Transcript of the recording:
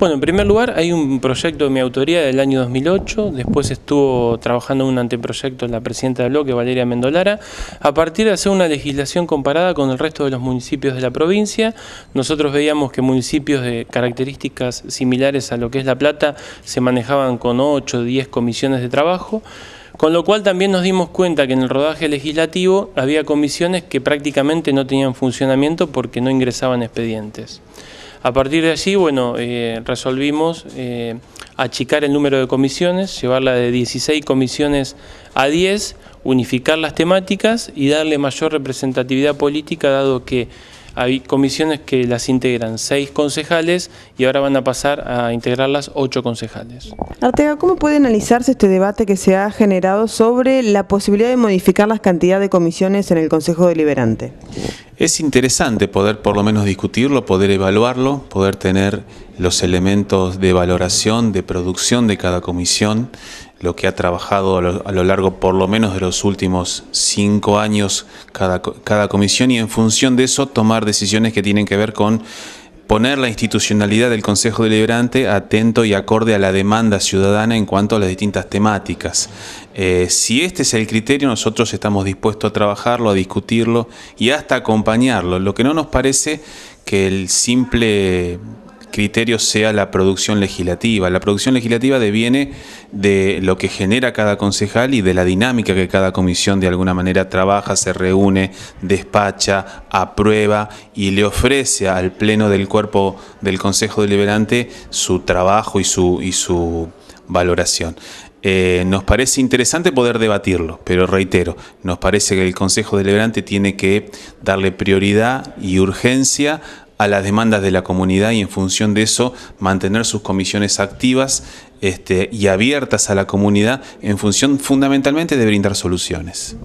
Bueno, en primer lugar hay un proyecto de mi autoría del año 2008, después estuvo trabajando un anteproyecto la presidenta del bloque, Valeria Mendolara, a partir de hacer una legislación comparada con el resto de los municipios de la provincia. Nosotros veíamos que municipios de características similares a lo que es La Plata se manejaban con 8 o 10 comisiones de trabajo. Con lo cual también nos dimos cuenta que en el rodaje legislativo había comisiones que prácticamente no tenían funcionamiento porque no ingresaban expedientes. A partir de allí, bueno, eh, resolvimos eh, achicar el número de comisiones, llevarla de 16 comisiones a 10, unificar las temáticas y darle mayor representatividad política, dado que hay comisiones que las integran seis concejales y ahora van a pasar a integrarlas ocho concejales. Artega, ¿cómo puede analizarse este debate que se ha generado sobre la posibilidad de modificar las cantidades de comisiones en el Consejo Deliberante? Es interesante poder por lo menos discutirlo, poder evaluarlo, poder tener los elementos de valoración, de producción de cada comisión, lo que ha trabajado a lo, largo por lo menos de los últimos cinco años cada, cada comisión y en función de eso tomar decisiones que tienen que ver con poner la institucionalidad del Consejo Deliberante atento y acorde a la demanda ciudadana en cuanto a las distintas temáticas. Eh, si este es el criterio, nosotros estamos dispuestos a trabajarlo, a discutirlo y hasta acompañarlo. Lo que no nos parece que el simple criterio sea la producción legislativa. La producción legislativa deviene de lo que genera cada concejal y de la dinámica que cada comisión de alguna manera trabaja, se reúne, despacha, aprueba y le ofrece al pleno del cuerpo del Consejo Deliberante su trabajo y su, valoración. Eh, nos parece interesante poder debatirlo, pero reitero, nos parece que el Consejo Deliberante tiene que darle prioridad y urgencia a las demandas de la comunidad y en función de eso mantener sus comisiones activas este, y abiertas a la comunidad en función fundamentalmente de brindar soluciones.